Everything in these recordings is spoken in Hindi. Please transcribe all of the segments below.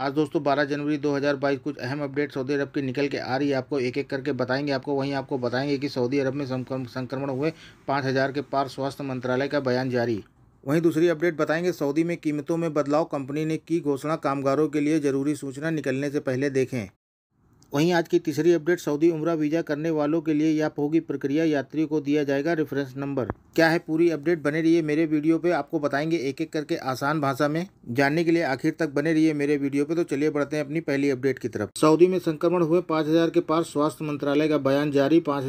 आज दोस्तों 12 जनवरी 2022 कुछ अहम अपडेट सऊदी अरब की निकल के आ रही है आपको एक एक करके बताएंगे आपको वहीं आपको बताएंगे कि सऊदी अरब में संक्रमण हुए 5000 के पार स्वास्थ्य मंत्रालय का बयान जारी वहीं दूसरी अपडेट बताएंगे सऊदी में कीमतों में बदलाव कंपनी ने की घोषणा कामगारों के लिए जरूरी सूचना निकलने से पहले देखें वहीं आज की तीसरी अपडेट सऊदी उम्र वीज़ा करने वालों के लिए यह होगी प्रक्रिया यात्रियों को दिया जाएगा रेफरेंस नंबर क्या है पूरी अपडेट बने रहिए मेरे वीडियो पे आपको बताएंगे एक एक करके आसान भाषा में जानने के लिए आखिर तक बने रहिए मेरे वीडियो पे तो चलिए बढ़ते हैं अपनी पहली अपडेट की तरफ सऊदी में संक्रमण हुए पाँच के पास स्वास्थ्य मंत्रालय का बयान जारी पाँच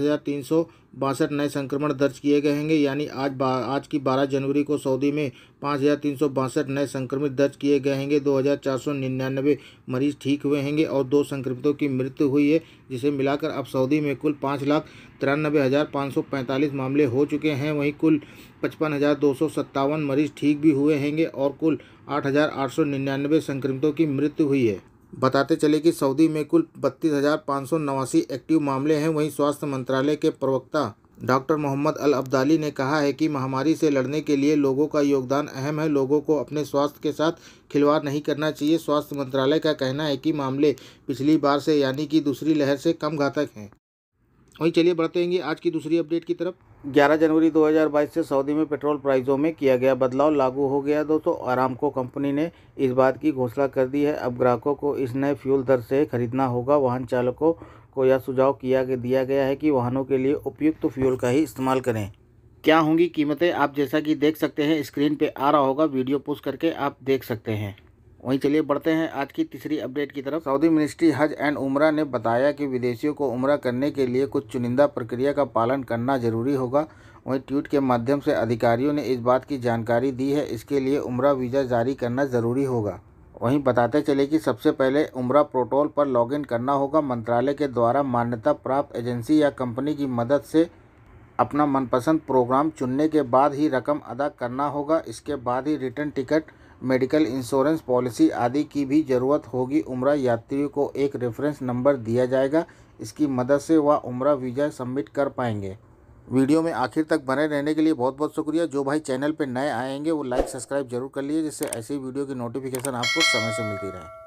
बासठ नए संक्रमण दर्ज किए गए हैं यानी आज आज की 12 जनवरी को सऊदी में पाँच हज़ार तीन सौ बासठ नए संक्रमित दर्ज किए गए हैं दो हज़ार चार सौ निन्यानवे मरीज ठीक हुए हैं और दो संक्रमितों की मृत्यु हुई है जिसे मिलाकर अब सऊदी में कुल पाँच लाख तिरानबे हज़ार पाँच सौ पैंतालीस मामले हो चुके हैं वहीं कुल पचपन हज़ार दो सौ सत्तावन मरीज ठीक भी हुए हैं और कुल आठ हज़ार आठ सौ निन्यानवे संक्रमितों की मृत्यु हुई है बताते चले कि सऊदी में कुल बत्तीस हज़ार पाँच सौ नवासी एक्टिव मामले हैं वहीं स्वास्थ्य मंत्रालय के प्रवक्ता डॉक्टर मोहम्मद अल अब्दाली ने कहा है कि महामारी से लड़ने के लिए लोगों का योगदान अहम है लोगों को अपने स्वास्थ्य के साथ खिलवाड़ नहीं करना चाहिए स्वास्थ्य मंत्रालय का कहना है कि मामले पिछली बार से यानी कि दूसरी लहर से कम घातक हैं वहीं चलिए बढ़ते हैं आज की दूसरी अपडेट की तरफ 11 जनवरी 2022 से सऊदी में पेट्रोल प्राइसों में किया गया बदलाव लागू हो गया दोस्तों आरामको कंपनी ने इस बात की घोषणा कर दी है अब ग्राहकों को इस नए फ्यूल दर से खरीदना होगा वाहन चालकों को यह सुझाव किया दिया गया है कि वाहनों के लिए उपयुक्त फ्यूल का ही इस्तेमाल करें क्या होंगी कीमतें आप जैसा कि देख सकते हैं स्क्रीन पर आ रहा होगा वीडियो पोस्ट करके आप देख सकते हैं वहीं चलिए बढ़ते हैं आज की तीसरी अपडेट की तरफ सऊदी मिनिस्ट्री हज एंड उम्र ने बताया कि विदेशियों को उम्र करने के लिए कुछ चुनिंदा प्रक्रिया का पालन करना जरूरी होगा वहीं ट्वीट के माध्यम से अधिकारियों ने इस बात की जानकारी दी है इसके लिए उम्र वीज़ा जारी करना ज़रूरी होगा वहीं बताते चले कि सबसे पहले उमरा पोर्टल पर लॉगिन करना होगा मंत्रालय के द्वारा मान्यता प्राप्त एजेंसी या कंपनी की मदद से अपना मनपसंद प्रोग्राम चुनने के बाद ही रकम अदा करना होगा इसके बाद ही return ticket medical insurance policy आदि की भी ज़रूरत होगी उम्र यात्रियों को एक रेफरेंस नंबर दिया जाएगा इसकी मदद से वह उम्र वीज़ा सबमिट कर पाएंगे वीडियो में आखिर तक बने रहने के लिए बहुत बहुत शुक्रिया जो भाई चैनल पर नए आएंगे वो लाइक सब्सक्राइब जरूर कर लिए जिससे ऐसी वीडियो की नोटिफिकेशन आपको समय से मिलती रहे